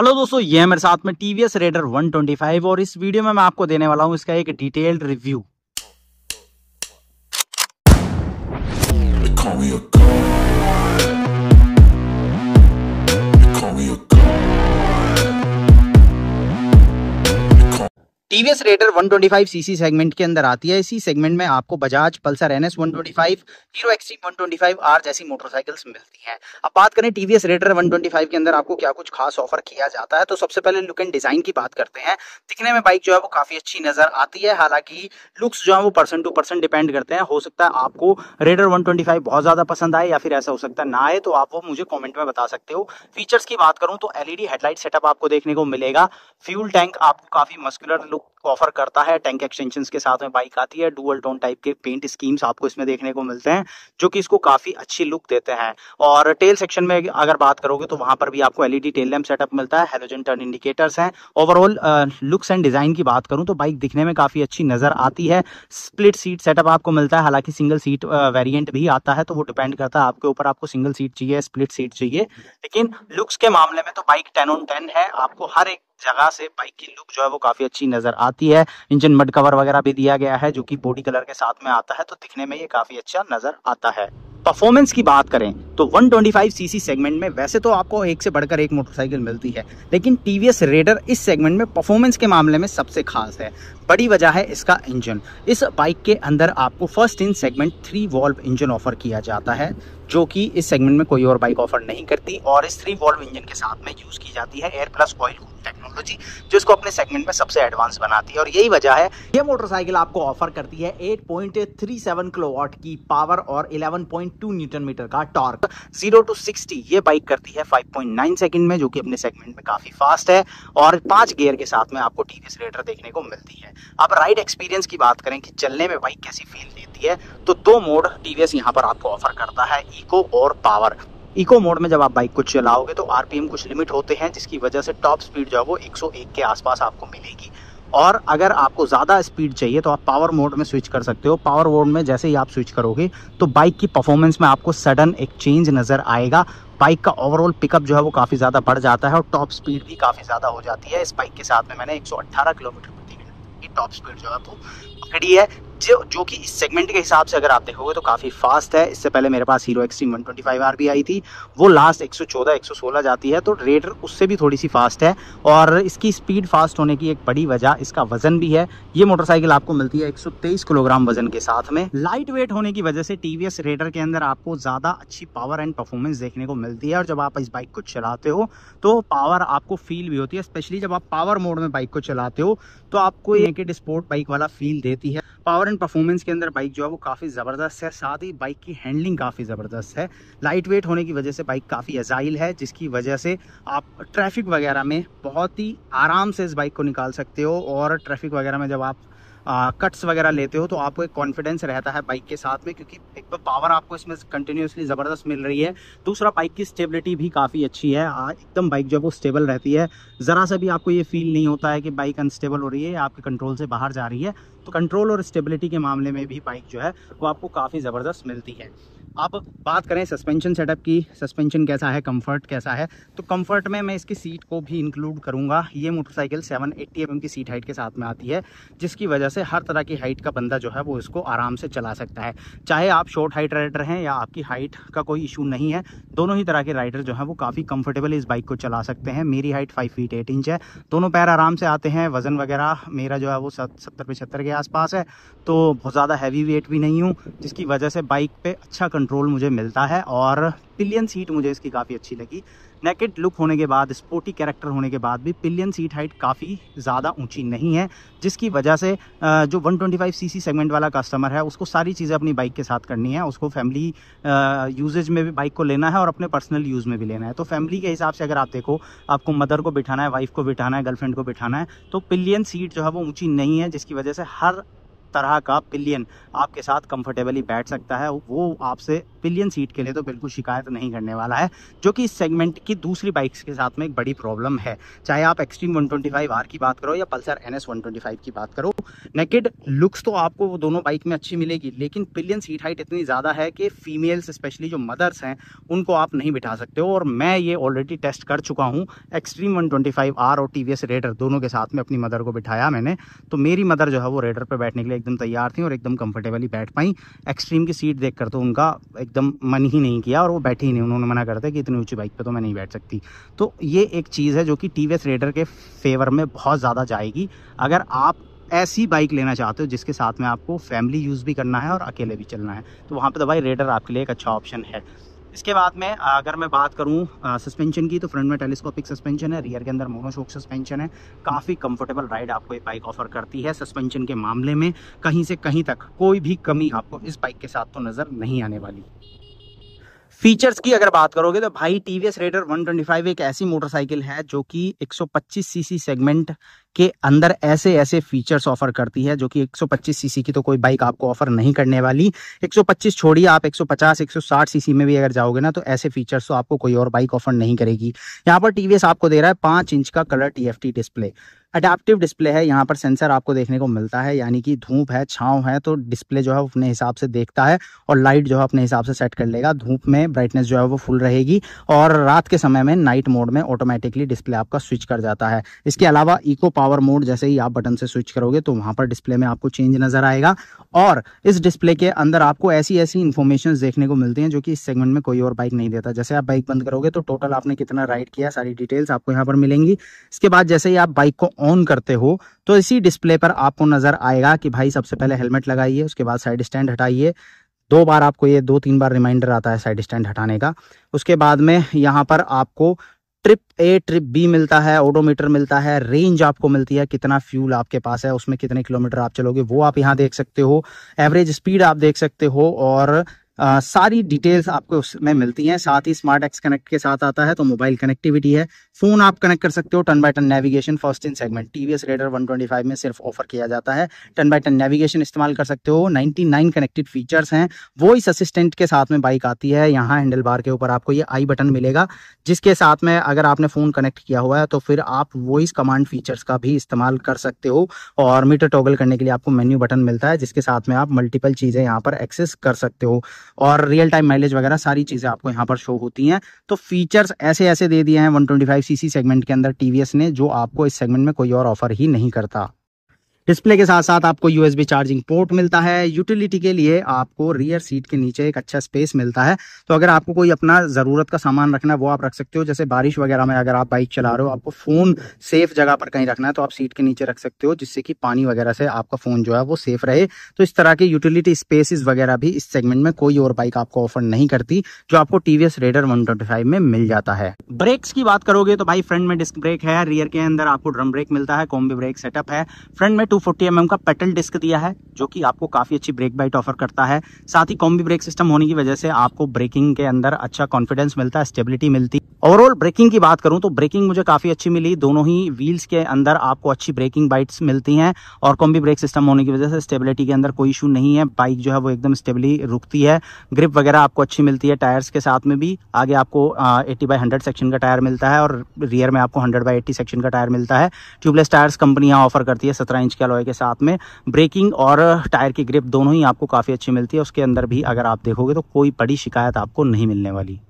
hello दोस्तों ये मेरे साथ में टीवीएस रेडर 125 और इस वीडियो में मैं आपको देने वाला हूँ इसका एक detailed review TVS Raider 125 CC segment के अंदर आती है इसी सेगमेंट में आपको Bajaj Pulsar NS 125, Hero Xtreme 125 R जैसी मोटरसाइकिल्स मिलती हैं अब बात करें टीवीएस रेडर 125 के अंदर आपको क्या कुछ खास ऑफर किया जाता है तो सबसे पहले लुक एंड डिजाइन की बात करते हैं दिखने में बाइक जो है वो काफी अच्छी नजर आती है हालांकि लुक्स जो है वो पर्सन टू पर्सन डिपेंड करते हैं हो सकता है आपको रेडर वन बहुत ज्यादा पसंद आए या फिर ऐसा हो सकता है ना आए तो आप वो मुझे कॉमेंट में बता सकते हो फीचर्स की बात करूँ तो एलईडी हेडलाइट सेटअप आपको देखने को मिलेगा फ्यूल टैंक आपको काफी मस्कुलर लुक ऑफर करता है टैंक एक्सटेंशन के साथ में बाइक आती है डुअल टोन टाइप के पेंट स्कीम्स आपको इसमें देखने को मिलते हैं जो कि इसको काफी अच्छी लुक देते हैं और टेल सेक्शन में अगर बात करोगे तो वहां पर भी आपको एलईडी टेल लैम्प सेटअप मिलता है हेलोजन टर्न इंडिकेटर्स हैं ओवरऑल लुक्स एंड डिजाइन की बात करूं तो बाइक दिखने में काफी अच्छी नजर आती है स्प्लिट सीट सेटअप आपको मिलता है हालांकि सिंगल सीट वेरियंट भी आता है तो वो डिपेंड करता है आपके ऊपर आपको सिंगल सीट चाहिए स्प्लिट सीट चाहिए लेकिन लुक्स के मामले में तो बाइक टेन ऑन टेन है आपको हर एक जगह से बाइक की लुक जो है वो काफ़ी अच्छी नज़र आती है इंजन मड कवर वगैरह भी दिया गया है जो कि बॉडी कलर के साथ में आता है तो दिखने में ये काफ़ी अच्छा नज़र आता है परफॉर्मेंस की बात करें तो 125 सीसी सेगमेंट में वैसे तो आपको एक से बढ़कर एक मोटरसाइकिल मिलती है लेकिन टीवीएस रेडर इस सेगमेंट में परफॉर्मेंस के मामले में सबसे खास है बड़ी वजह है इसका इंजन इस बाइक के अंदर आपको first in segment three valve engine offer किया जाता है जो कि इस सेगमेंट में कोई और बाइक ऑफर नहीं करती और इस थ्री वॉल्व इंजन के साथ में यूज़ की जाती है एयर प्लस ऑयल टेक्नोलॉजी जो इसको अपने सेगमेंट में सबसे एडवांस बनाती है और यही वजह है यह मोटरसाइकिल आपको ऑफर करती है 8.37 किलोवाट की पावर और 11.2 न्यूटन मीटर का टॉर्क 0 टू 60 ये बाइक करती है 5.9 सेकंड में जो कि अपने सेगमेंट में काफ़ी फास्ट है और पांच गियर के साथ में आपको टीवीएस रेटर देखने को मिलती है अब राइड एक्सपीरियंस की बात करें कि चलने में बाइक कैसी फील देती है तो दो मोड टी वी यहाँ पर आपको ऑफर करता है इको और पावर इको मोड में जब आप बाइक को चलाओगे तो आरपीएम कुछ लिमिट होते हैं जिसकी वजह से टॉप स्पीड जो है वो 101 के आसपास आपको मिलेगी और अगर आपको ज़्यादा स्पीड चाहिए तो आप पावर मोड में स्विच कर सकते हो पावर मोड में जैसे ही आप स्विच करोगे तो बाइक की परफॉर्मेंस में आपको सडन एक चेंज नज़र आएगा बाइक का ओवरऑल पिकअप जो है वो काफ़ी ज़्यादा बढ़ जाता है और टॉप स्पीड भी काफ़ी ज़्यादा हो जाती है इस बाइक के साथ में मैंने 118 किलोमीटर टॉप स्पीड जो है वो पकड़ी है जो जो कि इस सेगमेंट के हिसाब से अगर आप देखोगे तो काफ़ी फास्ट है इससे पहले मेरे पास हीरो एक्सट्रीम 125 आर भी आई थी वो लास्ट 114 116 जाती है तो रेडर उससे भी थोड़ी सी फास्ट है और इसकी स्पीड फास्ट होने की एक बड़ी वजह इसका वजन भी है ये मोटरसाइकिल आपको मिलती है 123 किलोग्राम वजन के साथ में लाइट वेट होने की वजह से टी रेडर के अंदर आपको ज़्यादा अच्छी पावर एंड परफॉर्मेंस देखने को मिलती है और जब आप इस बाइक को चलाते हो तो पावर आपको फील भी होती है स्पेशली जब आप पावर मोड में बाइक को चलाते हो तो आपको एक स्पोर्ट बाइक वाला फील देती है पावर मॉडर्न परफॉर्मेंस के अंदर बाइक जो है वो काफ़ी ज़बरदस्त है साथ ही बाइक की हैंडलिंग काफ़ी ज़बरदस्त है लाइट वेट होने की वजह से बाइक काफ़ी अजाइल है जिसकी वजह से आप ट्रैफिक वगैरह में बहुत ही आराम से इस बाइक को निकाल सकते हो और ट्रैफिक वगैरह में जब आप कट्स वगैरह लेते हो तो आपको एक कॉन्फिडेंस रहता है बाइक के साथ में क्योंकि एक तो पावर आपको इसमें कंटिन्यूसली ज़बरदस्त मिल रही है दूसरा बाइक की स्टेबिलिटी भी काफ़ी अच्छी है एकदम बाइक जो है वो स्टेबल रहती है ज़रा सा भी आपको ये फील नहीं होता है कि बाइक अनस्टेबल हो रही है या आपके कंट्रोल से बाहर जा रही है तो कंट्रोल और स्टेबिलिटी के मामले में भी बाइक जो है वो आपको काफ़ी ज़बरदस्त मिलती है अब बात करें सस्पेंशन सेटअप की सस्पेंशन कैसा है कंफर्ट कैसा है तो कंफर्ट में मैं इसकी सीट को भी इंक्लूड करूंगा ये मोटरसाइकिल 780 एट्टी mm की सीट हाइट के साथ में आती है जिसकी वजह से हर तरह की हाइट का बंदा जो है वो इसको आराम से चला सकता है चाहे आप शॉर्ट हाइट राइडर हैं या आपकी हाइट का कोई इशू नहीं है दोनों ही तरह के राइडर जो है वो काफ़ी कम्फर्टेबल इस बाइक को चला सकते हैं मेरी height five feet eight inch है दोनों पैर आराम से आते हैं वज़न वगैरह मेरा जो है वो सत्तर पचहत्तर के आसपास है तो बहुत ज़्यादा हैवी वेट भी नहीं हूँ जिसकी वजह से बाइक पर अच्छा कंट्रोल मुझे मिलता है और पिलियन सीट मुझे इसकी काफ़ी अच्छी लगी नेकेट लुक होने के बाद स्पोर्टी कैरेक्टर होने के बाद भी पिलियन सीट हाइट काफ़ी ज़्यादा ऊंची नहीं है जिसकी वजह से जो 125 सीसी सेगमेंट वाला कस्टमर है उसको सारी चीज़ें अपनी बाइक के साथ करनी है उसको फैमिली यूजेज में भी बाइक को लेना है और अपने पर्सनल यूज़ में भी लेना है तो फैमिली के हिसाब से अगर आप देखो आपको मदर को बिठाना है वाइफ को बिठाना है गर्लफ्रेंड को बिठाना है तो पिलियन सीट जो है वो ऊँची नहीं है जिसकी वजह से हर तरह का पिलियन आपके साथ कंफर्टेबली बैठ सकता है वो आपसे पिलियन सीट के लिए तो बिल्कुल शिकायत नहीं करने वाला है जो कि इस सेगमेंट की दूसरी बाइक्स के साथ में एक बड़ी प्रॉब्लम है चाहे आप एक्सट्रीम 125 आर की बात करो या पल्सर एन एस की बात करो नेकेड लुक्स तो आपको वो दोनों बाइक में अच्छी मिलेगी लेकिन पिलियन सीट हाइट इतनी ज़्यादा है कि फीमेल्स स्पेशली जो मदर्स हैं उनको आप नहीं बिठा सकते हो और मैं ये ऑलरेडी टेस्ट कर चुका हूँ Xtreme one twenty five R और टी वी एस रेडर दोनों के साथ में अपनी मदर को बिठाया मैंने तो मेरी मदर जो है वो रेडर पर बैठने के लिए एकदम तैयार थी और एकदम कंफर्टेबली बैठ पाई एक्सट्रीम की सीट देखकर तो उनका एकदम मन ही नहीं किया और वो बैठे ही नहीं उन्होंने मना करते कि इतनी ऊँची बाइक पर तो मैं नहीं बैठ सकती तो ये एक चीज़ है जो कि टी रेडर के फेवर में बहुत ज़्यादा जाएगी अगर आप ऐसी बाइक लेना चाहते हो जिसके साथ में आपको फैमिली यूज़ भी करना है और अकेले भी चलना है तो वहाँ पर तो भाई रेडर आपके लिए एक अच्छा ऑप्शन है इसके बाद में अगर मैं बात करूँ सस्पेंशन की तो फ्रंट में टेलीस्कोपिक सस्पेंशन है रियर के अंदर मोनोशोक सस्पेंशन है काफ़ी कंफर्टेबल राइड आपको ये बाइक ऑफर करती है सस्पेंशन के मामले में कहीं से कहीं तक कोई भी कमी आपको इस बाइक के साथ तो नज़र नहीं आने वाली फीचर्स की अगर बात करोगे तो भाई टीवीएस रेडर 125 एक ऐसी मोटरसाइकिल है जो कि 125 सीसी सेगमेंट के अंदर ऐसे ऐसे फीचर्स ऑफर करती है जो कि 125 सीसी की तो कोई बाइक आपको ऑफर नहीं करने वाली 125 छोड़िए आप 150 160 सीसी में भी अगर जाओगे ना तो ऐसे फीचर्स तो आपको कोई और बाइक ऑफर नहीं करेगी यहाँ पर टीवीएस आपको दे रहा है पांच इंच का colour T display adaptive display है यहाँ पर सेंसर आपको देखने को मिलता है यानी कि धूप है छाँव है तो डिस्प्ले जो है अपने हिसाब से देखता है और लाइट जो है अपने हिसाब से सेट कर लेगा धूप में ब्राइटनेस जो है वो फुल रहेगी और रात के समय में नाइट मोड में ऑटोमेटिकली डिस्प्ले आपका स्विच कर जाता है इसके अलावा इको पावर मोड जैसे ही आप बटन से स्विच करोगे तो वहाँ पर डिस्प्ले में आपको चेंज नजर आएगा और इस डिस्प्ले के अंदर आपको ऐसी ऐसी इन्फॉर्मेशन देखने को मिलती हैं जो कि इस सेगमेंट में कोई और बाइक नहीं देता जैसे आप बाइक बंद करोगे तो टोटल आपने कितना राइड किया सारी डिटेल्स आपको यहाँ पर मिलेंगी इसके बाद जैसे ही आप बाइक को ऑन करते हो तो इसी डिस्प्ले पर आपको नजर आएगा कि भाई सबसे पहले हेलमेट लगाइए उसके बाद साइड स्टैंड हटाइए दो बार आपको ये दो तीन बार रिमाइंडर आता है साइड स्टैंड हटाने का उसके बाद में यहाँ पर आपको ट्रिप ए ट्रिप बी मिलता है ओडोमीटर मिलता है रेंज आपको मिलती है कितना फ्यूल आपके पास है उसमें कितने किलोमीटर आप चलोगे वो आप यहाँ देख सकते हो एवरेज स्पीड आप देख सकते हो और आ, सारी डिटेल्स आपको उसमें मिलती हैं साथ ही स्मार्ट एक्स कनेक्ट के साथ आता है तो मोबाइल कनेक्टिविटी है फोन आप कनेक्ट कर सकते हो turn by turn navigation first in segment TVS Raider 125 में सिर्फ ऑफर किया जाता है टन बाय टन नेविगेशन इस्तेमाल कर सकते हो 99 कनेक्टेड फीचर्स हैं वॉइस असिस्टेंट के साथ में बाइक आती है यहाँ हैंडल बार के ऊपर आपको ये आई बटन मिलेगा जिसके साथ में अगर आपने फ़ोन कनेक्ट किया हुआ है तो फिर आप वॉइस कमांड फीचर्स का भी इस्तेमाल कर सकते हो और मीटर टॉगल करने के लिए आपको मेन्यू बटन मिलता है जिसके साथ में आप मल्टीपल चीज़ें यहाँ पर एक्सेस कर सकते हो और रियल टाइम माइलेज वगैरह सारी चीज़ें आपको यहाँ पर शो होती हैं तो फीचर्स ऐसे ऐसे दे दिए हैं 125 सीसी सेगमेंट के अंदर टीवीएस ने जो आपको इस सेगमेंट में कोई और ऑफर ही नहीं करता डिस्प्ले के साथ साथ आपको यूएसबी चार्जिंग पोर्ट मिलता है यूटिलिटी के लिए आपको रियर सीट के नीचे एक अच्छा स्पेस मिलता है तो अगर आपको कोई अपना ज़रूरत का सामान रखना है वो आप रख सकते हो जैसे बारिश वगैरह में अगर आप बाइक चला रहे हो आपको फ़ोन सेफ जगह पर कहीं रखना है तो आप सीट के नीचे रख सकते हो जिससे कि पानी वगैरह से आपका फ़ोन जो है वो सेफ रहे तो इस तरह के यूटिलिटी स्पेसिस वगैरह भी इस सेगमेंट में कोई और बाइक आपको ऑफर नहीं करती जो आपको टीवीएस रेडर वन में मिल जाता है ब्रेक्स की बात करोगे तो भाई फ्रंट में डिस्क ब्रेक है रियर के अंदर आपको ड्रम ब्रेक मिलता है कॉम्बी ब्रेक सेटअप है फ्रंट में टू 240 mm का पेटल डिस्क दिया है जो कि आपको काफ़ी अच्छी ब्रेक बाइट ऑफर करता है साथ ही कॉम्बी ब्रेक सिस्टम होने की वजह से आपको ब्रेकिंग के अंदर अच्छा कॉन्फिडेंस मिलता है स्टेबिलिटी मिलती ओवरऑल ब्रेकिंग की बात करूं तो ब्रेकिंग मुझे काफ़ी अच्छी मिली दोनों ही व्हील्स के अंदर आपको अच्छी ब्रेकिंग बाइट्स मिलती हैं और कॉम्बी ब्रेक सिस्टम होने की वजह से स्टेबिलिटी के अंदर कोई इशू नहीं है बाइक जो है वो एकदम स्टेबली रुकती है ग्रिप वगैरह आपको अच्छी मिलती है टायर्स के साथ में भी आगे आपको एट्टी बाई हंड्रेड सेक्शन का टायर मिलता है और रियर में आपको हंड्रेड बाई एट्टी सेक्शन का टायर मिलता है ट्यूबलेस टायर्स कंपनियाँ ऑफर करती है सत्रह इंच के एलोए के साथ में ब्रेकिंग और टायर की ग्रिप दोनों ही आपको काफ़ी अच्छी मिलती है उसके अंदर भी अगर आप देखोगे तो कोई बड़ी शिकायत आपको नहीं मिलने वाली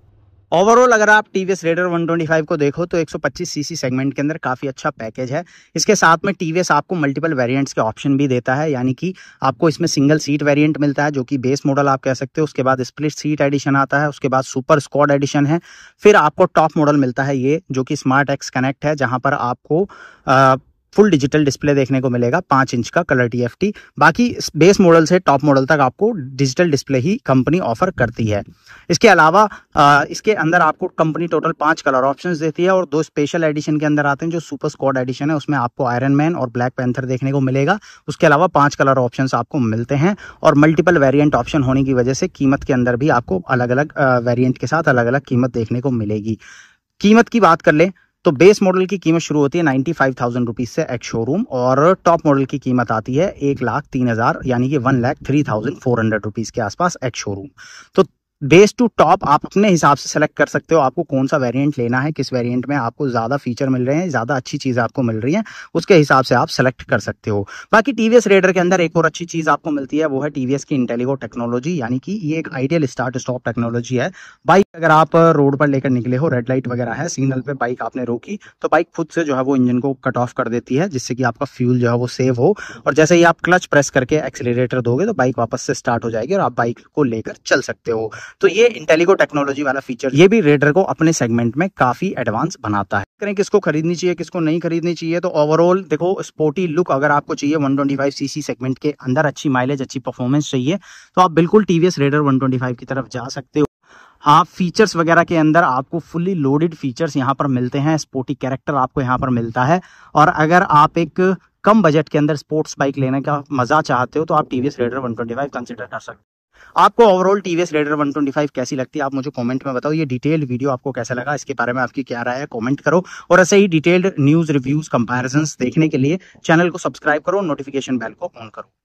ओवरऑल अगर आप T V S Raider one को देखो तो 125 सीसी सेगमेंट के अंदर काफ़ी अच्छा पैकेज है इसके साथ में टी आपको मल्टीपल वेरिएंट्स के ऑप्शन भी देता है यानी कि आपको इसमें सिंगल सीट वेरिएंट मिलता है जो कि बेस मॉडल आप कह सकते हो उसके बाद स्प्लिट सीट एडिशन आता है उसके बाद सुपर स्कॉड एडिशन है फिर आपको टॉप मॉडल मिलता है ये जो कि स्मार्ट एक्स कनेक्ट है जहाँ पर आपको आ, फुल डिजिटल डिस्प्ले देखने को मिलेगा पांच इंच का कलर टीएफटी बाकी बेस मॉडल से टॉप मॉडल तक आपको डिजिटल डिस्प्ले ही कंपनी ऑफर करती है इसके अलावा इसके अंदर आपको कंपनी टोटल पांच कलर ऑप्शंस देती है और दो स्पेशल एडिशन के अंदर आते हैं जो सुपर स्कॉड एडिशन है उसमें आपको आयरन मैन और ब्लैक पैंथर देखने को मिलेगा उसके अलावा पांच कलर ऑप्शन आपको मिलते हैं और मल्टीपल वेरियंट ऑप्शन होने की वजह से कीमत के अंदर भी आपको अलग अलग वेरियंट के साथ अलग अलग कीमत देखने को मिलेगी कीमत की बात कर लें तो बेस मॉडल की कीमत शुरू होती है नाइन्टी फाइव थाउजेंड रुपीज़ से एक शोरूम और टॉप मॉडल की कीमत आती है एक लाख तीन हज़ार यानी कि one lakh three thousand four hundred rupees के आसपास एक शोरूम तो बेस टू टॉप आप अपने हिसाब से सेलेक्ट कर सकते हो आपको कौन सा वेरिएंट लेना है किस वेरिएंट में आपको ज़्यादा फीचर मिल रहे हैं ज़्यादा अच्छी चीज़ आपको मिल रही है उसके हिसाब से आप सेलेक्ट कर सकते हो बाकी टीवीएस रेडर के अंदर एक और अच्छी चीज़ आपको मिलती है वो है टीवीएस की इंटेलिगो टेक्नोलॉजी यानी कि ये एक आइडियल स्टार्ट स्टॉप टेक्नोलॉजी है बाइक अगर आप रोड पर लेकर निकले हो रेड लाइट वगैरह है सिग्नल पर बाइक आपने रोकी तो बाइक खुद से जो है वो इंजन को कट ऑफ कर देती है जिससे कि आपका फ्यूल जो है वो सेव हो और जैसे ही आप क्लच प्रेस करके एक्सीटर दोगे तो बाइक वापस से स्टार्ट हो जाएगी और आप बाइक को लेकर चल सकते हो तो ये इंटेलिगो टेक्नोलॉजी वाला फीचर ये भी रेडर को अपने सेगमेंट में काफी एडवांस बनाता है करें किसको खरीदनी चाहिए किसको नहीं खरीदनी चाहिए तो ओवरऑल देखो स्पोर्टी लुक अगर आपको चाहिए 125 सीसी सेगमेंट के अंदर अच्छी माइलेज अच्छी परफॉर्मेंस चाहिए तो आप बिल्कुल टीवीएस रेडर 125 की तरफ जा सकते हो हाँ फीचर्स वगैरह के अंदर आपको फुल्ली लोडेड फीचर्स यहाँ पर मिलते हैं स्पोर्टी कैरेक्टर आपको यहाँ पर मिलता है और अगर आप एक कम बजट के अंदर स्पोर्ट्स बाइक लेने का मजा चाहते हो तो आप टीवीएस रेडर 125 कंसीडर कर सकते हो आपको ओवरऑल टीवीएस रेडर 125 कैसी लगती है आप मुझे कमेंट में बताओ ये डिटेल्ड वीडियो आपको कैसा लगा इसके बारे में आपकी क्या राय है कमेंट करो और ऐसे ही डिटेल्ड न्यूज रिव्यूज कंपैरिजंस देखने के लिए चैनल को सब्सक्राइब करो नोटिफिकेशन बेल को ऑन करो